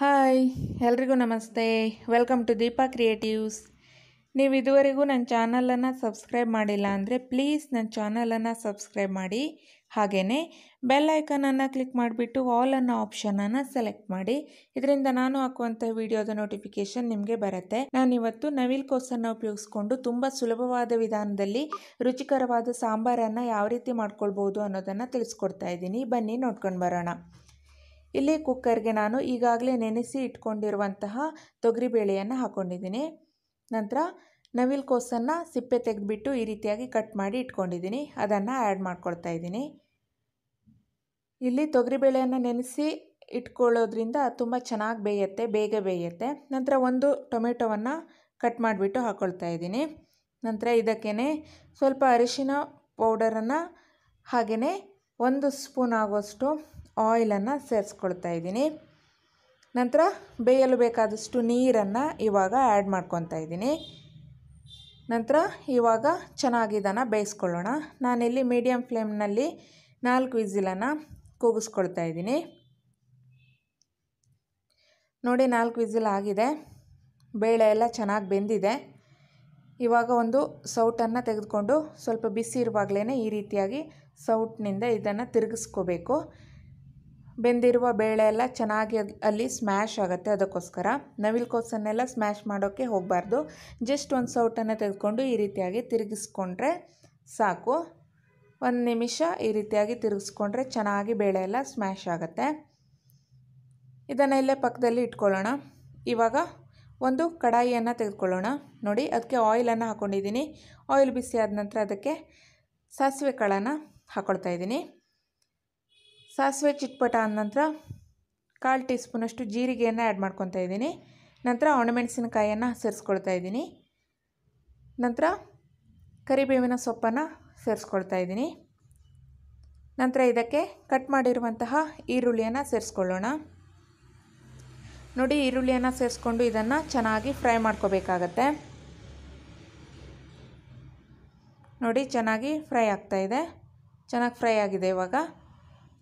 hi ಎಲ್ರಿಗೂ ನಮಸ್ತೆ welcome to Deepa creatives ನೀವು ಇದುವರೆಗೂ ನನ್ನ ಚಾನಲನ್ನು ಸಬ್ಸ್ಕ್ರೈಬ್ ಮಾಡಿಲ್ಲ ಅಂದರೆ ಪ್ಲೀಸ್ ನನ್ನ ಚಾನಲನ್ನು ಸಬ್ಸ್ಕ್ರೈಬ್ ಮಾಡಿ ಹಾಗೆಯೇ ಬೆಲ್ ಐಕನನ್ನು ಕ್ಲಿಕ್ ಮಾಡಿಬಿಟ್ಟು ಆಲ್ ಅನ್ನೋ ಆಪ್ಷನನ್ನು ಸೆಲೆಕ್ಟ್ ಮಾಡಿ ಇದರಿಂದ ನಾನು ಹಾಕುವಂಥ ವೀಡಿಯೋದ ನೋಟಿಫಿಕೇಷನ್ ನಿಮಗೆ ಬರುತ್ತೆ ನಾನಿವತ್ತು ನವಿಲ್ ಕೋಸನ್ನು ಉಪಯೋಗಿಸ್ಕೊಂಡು ತುಂಬ ಸುಲಭವಾದ ವಿಧಾನದಲ್ಲಿ ರುಚಿಕರವಾದ ಸಾಂಬಾರನ್ನು ಯಾವ ರೀತಿ ಮಾಡ್ಕೊಳ್ಬೋದು ಅನ್ನೋದನ್ನು ತಿಳಿಸ್ಕೊಡ್ತಾ ಇದ್ದೀನಿ ಬನ್ನಿ ನೋಡ್ಕೊಂಡು ಬರೋಣ ಇಲ್ಲಿ ಕುಕ್ಕರ್ಗೆ ನಾನು ಈಗಾಗಲೇ ನೆನೆಸಿ ಇಟ್ಕೊಂಡಿರುವಂತಹ ತೊಗರಿಬೇಳೆಯನ್ನು ಹಾಕ್ಕೊಂಡಿದ್ದೀನಿ ನಂತರ ನವಿಲು ಕೋಸನ್ನು ಸಿಪ್ಪೆ ತೆಗೆದುಬಿಟ್ಟು ಈ ರೀತಿಯಾಗಿ ಕಟ್ ಮಾಡಿ ಇಟ್ಕೊಂಡಿದ್ದೀನಿ ಅದನ್ನು ಆ್ಯಡ್ ಮಾಡ್ಕೊಳ್ತಾ ಇದ್ದೀನಿ ಇಲ್ಲಿ ತೊಗರಿಬೇಳೆಯನ್ನು ನೆನೆಸಿ ಇಟ್ಕೊಳ್ಳೋದ್ರಿಂದ ತುಂಬ ಚೆನ್ನಾಗಿ ಬೇಯುತ್ತೆ ಬೇಗ ಬೇಯುತ್ತೆ ನಂತರ ಒಂದು ಟೊಮೆಟೊವನ್ನು ಕಟ್ ಮಾಡಿಬಿಟ್ಟು ಹಾಕ್ಕೊಳ್ತಾ ಇದ್ದೀನಿ ನಂತರ ಇದಕ್ಕೇ ಸ್ವಲ್ಪ ಅರಿಶಿನ ಪೌಡರನ್ನು ಹಾಗೆಯೇ ಒಂದು ಸ್ಪೂನ್ ಆಗುವಷ್ಟು ಆಯಿಲನ್ನು ಸೇರಿಸ್ಕೊಳ್ತಾ ಇದ್ದೀನಿ ನಂತರ ಬೇಯಲು ಬೇಕಾದಷ್ಟು ನೀರನ್ನು ಇವಾಗ ಆ್ಯಡ್ ಮಾಡ್ಕೊತಾ ಇದ್ದೀನಿ ನಂತರ ಇವಾಗ ಚೆನ್ನಾಗಿ ಇದನ್ನು ಬೇಯಿಸ್ಕೊಳ್ಳೋಣ ನಾನಿಲ್ಲಿ ಮೀಡಿಯಮ್ ಫ್ಲೇಮ್ನಲ್ಲಿ ನಾಲ್ಕು ವಿಝಿಲನ್ನು ಕೂಗಿಸ್ಕೊಳ್ತಾ ಇದ್ದೀನಿ ನೋಡಿ ನಾಲ್ಕು ವಿಸಿಲ್ ಆಗಿದೆ ಬೇಳೆ ಎಲ್ಲ ಚೆನ್ನಾಗಿ ಬೆಂದಿದೆ ಇವಾಗ ಒಂದು ಸೌಟನ್ನು ತೆಗೆದುಕೊಂಡು ಸ್ವಲ್ಪ ಬಿಸಿ ಇರುವಾಗಲೇ ಈ ರೀತಿಯಾಗಿ ಸೌಟ್ನಿಂದ ಇದನ್ನು ತಿರುಗಿಸ್ಕೋಬೇಕು ಬೆಂದಿರುವ ಬೇಳೆ ಎಲ್ಲ ಚೆನ್ನಾಗಿ ಅಲ್ಲಿ ಸ್ಮ್ಯಾಶ್ ಆಗುತ್ತೆ ಅದಕ್ಕೋಸ್ಕರ ನವಿಲು ಕೋಸನ್ನೆಲ್ಲ ಸ್ಮ್ಯಾಶ್ ಮಾಡೋಕ್ಕೆ ಹೋಗಬಾರ್ದು ಜಸ್ಟ್ ಒಂದು ಸೌಟನ್ನು ತೆಗೆದುಕೊಂಡು ಈ ರೀತಿಯಾಗಿ ತಿರುಗಿಸ್ಕೊಂಡ್ರೆ ಸಾಕು ಒಂದು ನಿಮಿಷ ಈ ರೀತಿಯಾಗಿ ತಿರುಗಿಸ್ಕೊಂಡ್ರೆ ಚೆನ್ನಾಗಿ ಬೇಳೆ ಎಲ್ಲ ಸ್ಮ್ಯಾಶ್ ಆಗುತ್ತೆ ಇದನ್ನು ಇಲ್ಲೇ ಪಕ್ಕದಲ್ಲಿ ಇಟ್ಕೊಳ್ಳೋಣ ಇವಾಗ ಒಂದು ಕಡಾಯಿಯನ್ನು ತೆಗೆದುಕೊಳ್ಳೋಣ ನೋಡಿ ಅದಕ್ಕೆ ಆಯಿಲನ್ನು ಹಾಕ್ಕೊಂಡಿದ್ದೀನಿ ಆಯಿಲ್ ಬಿಸಿ ಆದ ನಂತರ ಅದಕ್ಕೆ ಸಾಸಿವೆ ಕಾಳನ್ನು ಹಾಕ್ಕೊಳ್ತಾ ಇದ್ದೀನಿ ಸಾಸಿವೆ ಚಿಟ್ಪಟ ಅಂದ ನಂತರ ಕಾಲು ಟೀ ಸ್ಪೂನಷ್ಟು ಜೀರಿಗೆಯನ್ನು ಆ್ಯಡ್ ಮಾಡ್ಕೊತಾ ಇದ್ದೀನಿ ನಂತರ ಒಣಮೆಣಸಿನಕಾಯಿಯನ್ನು ಸೇರಿಸ್ಕೊಳ್ತಾ ಇದ್ದೀನಿ ನಂತರ ಕರಿಬೇವಿನ ಸೊಪ್ಪನ್ನು ಸೇರಿಸ್ಕೊಳ್ತಾ ಇದ್ದೀನಿ ನಂತರ ಇದಕ್ಕೆ ಕಟ್ ಮಾಡಿರುವಂತಹ ಈರುಳ್ಳಿಯನ್ನು ಸೇರಿಸ್ಕೊಳ್ಳೋಣ ನೋಡಿ ಈರುಳ್ಳಿಯನ್ನು ಸೇರಿಸ್ಕೊಂಡು ಇದನ್ನು ಚೆನ್ನಾಗಿ ಫ್ರೈ ಮಾಡ್ಕೋಬೇಕಾಗತ್ತೆ ನೋಡಿ ಚೆನ್ನಾಗಿ ಫ್ರೈ ಆಗ್ತಾಯಿದೆ ಚೆನ್ನಾಗಿ ಫ್ರೈ ಆಗಿದೆ ಇವಾಗ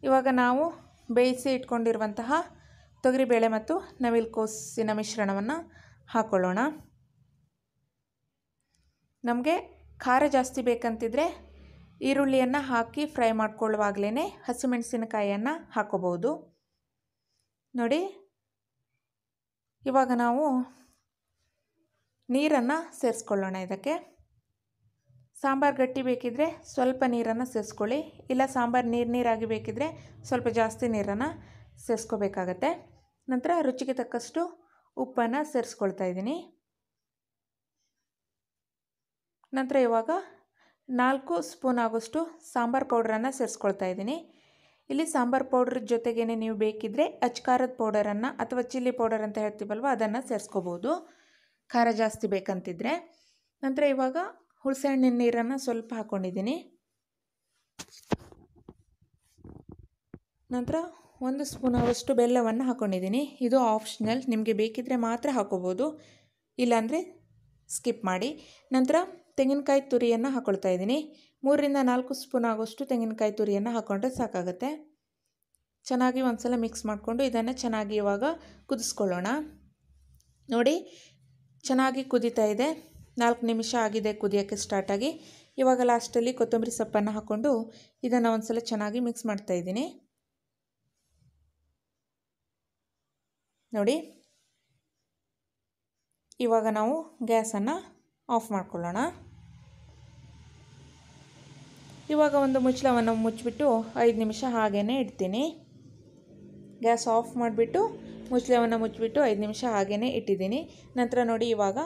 ಇವಾಗ ನಾವು ಬೇಯಿಸಿ ಇಟ್ಕೊಂಡಿರುವಂತಹ ತೊಗರಿಬೇಳೆ ಮತ್ತು ಕೋಸಿನ ಮಿಶ್ರಣವನ್ನು ಹಾಕ್ಕೊಳ್ಳೋಣ ನಮಗೆ ಖಾರ ಜಾಸ್ತಿ ಬೇಕಂತಿದ್ರೆ ಈರುಳ್ಳಿಯನ್ನು ಹಾಕಿ ಫ್ರೈ ಮಾಡಿಕೊಳ್ಳುವಾಗಲೇ ಹಸಿಮೆಣಸಿನಕಾಯಿಯನ್ನು ಹಾಕೋಬೋದು ನೋಡಿ ಇವಾಗ ನಾವು ನೀರನ್ನು ಸೇರಿಸ್ಕೊಳ್ಳೋಣ ಇದಕ್ಕೆ ಸಾಂಬಾರು ಗಟ್ಟಿ ಬೇಕಿದ್ರೆ ಸ್ವಲ್ಪ ನೀರನ್ನು ಸೇರಿಸ್ಕೊಳ್ಳಿ ಇಲ್ಲ ಸಾಂಬಾರು ನೀರು ನೀರಾಗಿ ಬೇಕಿದ್ರೆ ಸ್ವಲ್ಪ ಜಾಸ್ತಿ ನೀರನ್ನು ಸೇರಿಸ್ಕೋಬೇಕಾಗತ್ತೆ ನಂತರ ರುಚಿಗೆ ತಕ್ಕಷ್ಟು ಉಪ್ಪನ್ನು ಸೇರಿಸ್ಕೊಳ್ತಾ ಇದ್ದೀನಿ ನಂತರ ಇವಾಗ ನಾಲ್ಕು ಸ್ಪೂನ್ ಆಗೋಷ್ಟು ಸಾಂಬಾರು ಪೌಡ್ರನ್ನು ಸೇರಿಸ್ಕೊಳ್ತಾ ಇದ್ದೀನಿ ಇಲ್ಲಿ ಸಾಂಬಾರು ಪೌಡ್ರ್ ಜೊತೆಗೇನೆ ನೀವು ಬೇಕಿದ್ದರೆ ಅಚ್ಕಾರದ ಪೌಡರನ್ನು ಅಥವಾ ಚಿಲ್ಲಿ ಪೌಡರ್ ಅಂತ ಹೇಳ್ತೀವಲ್ವ ಅದನ್ನು ಸೇರಿಸ್ಕೋಬೋದು ಖಾರ ಜಾಸ್ತಿ ಬೇಕಂತಿದ್ರೆ ನಂತರ ಇವಾಗ ಹುಳಸೆ ಹಣ್ಣಿನ ನೀರನ್ನು ಸ್ವಲ್ಪ ಹಾಕ್ಕೊಂಡಿದ್ದೀನಿ ನಂತರ ಒಂದು ಸ್ಪೂನ್ ಅವಷ್ಟು ಬೆಲ್ಲವನ್ನು ಹಾಕ್ಕೊಂಡಿದ್ದೀನಿ ಇದು ಆಪ್ಷನಲ್ ನಿಮಗೆ ಬೇಕಿದ್ದರೆ ಮಾತ್ರ ಹಾಕೋಬೋದು ಇಲ್ಲಾಂದರೆ ಸ್ಕಿಪ್ ಮಾಡಿ ನಂತರ ತೆಂಗಿನಕಾಯಿ ತುರಿಯನ್ನು ಹಾಕ್ಕೊಳ್ತಾ ಇದ್ದೀನಿ ಮೂರರಿಂದ ನಾಲ್ಕು ಸ್ಪೂನ್ ಆಗೋಷ್ಟು ತೆಂಗಿನಕಾಯಿ ತುರಿಯನ್ನು ಹಾಕ್ಕೊಂಡ್ರೆ ಸಾಕಾಗುತ್ತೆ ಚೆನ್ನಾಗಿ ಒಂದು ಸಲ ಮಿಕ್ಸ್ ಮಾಡಿಕೊಂಡು ಇದನ್ನು ಚೆನ್ನಾಗಿ ಇವಾಗ ಕುದಿಸ್ಕೊಳ್ಳೋಣ ನೋಡಿ ಚೆನ್ನಾಗಿ ಕುದೀತಾ ಇದೆ ನಾಲ್ಕು ನಿಮಿಷ ಆಗಿದೆ ಕುದಿಯೋಕ್ಕೆ ಸ್ಟಾರ್ಟಾಗಿ ಇವಾಗ ಲಾಸ್ಟಲ್ಲಿ ಕೊತ್ತಂಬರಿ ಸೊಪ್ಪನ್ನು ಹಾಕ್ಕೊಂಡು ಇದನ್ನು ಒಂದು ಸಲ ಚೆನ್ನಾಗಿ ಮಿಕ್ಸ್ ಮಾಡ್ತಾಯಿದ್ದೀನಿ ನೋಡಿ ಇವಾಗ ನಾವು ಗ್ಯಾಸನ್ನು ಆಫ್ ಮಾಡ್ಕೊಳ್ಳೋಣ ಇವಾಗ ಒಂದು ಮುಚ್ಚಳವನ್ನು ಮುಚ್ಚಿಬಿಟ್ಟು ಐದು ನಿಮಿಷ ಹಾಗೇ ಇಡ್ತೀನಿ ಗ್ಯಾಸ್ ಆಫ್ ಮಾಡಿಬಿಟ್ಟು ಮುಚ್ಚಳವನ್ನು ಮುಚ್ಚಿಬಿಟ್ಟು ಐದು ನಿಮಿಷ ಹಾಗೇ ಇಟ್ಟಿದ್ದೀನಿ ನಂತರ ನೋಡಿ ಇವಾಗ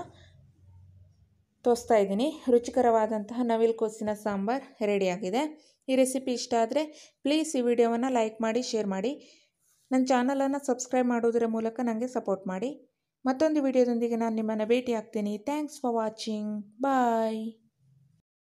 ತೋರಿಸ್ತಾ ಇದ್ದೀನಿ ರುಚಿಕರವಾದಂತಹ ಕೋಸಿನ ಸಾಂಬಾರ್ ರೆಡಿಯಾಗಿದೆ ಈ ರೆಸಿಪಿ ಇಷ್ಟ ಆದರೆ ಪ್ಲೀಸ್ ಈ ವಿಡಿಯೋವನ್ನು ಲೈಕ್ ಮಾಡಿ ಶೇರ್ ಮಾಡಿ ನನ್ನ ಚಾನಲನ್ನು ಸಬ್ಸ್ಕ್ರೈಬ್ ಮಾಡೋದರ ಮೂಲಕ ನನಗೆ ಸಪೋರ್ಟ್ ಮಾಡಿ ಮತ್ತೊಂದು ವಿಡಿಯೋದೊಂದಿಗೆ ನಾನು ನಿಮ್ಮನ್ನು ಭೇಟಿ ಆಗ್ತೀನಿ ಥ್ಯಾಂಕ್ಸ್ ಫಾರ್ ವಾಚಿಂಗ್ ಬಾಯ್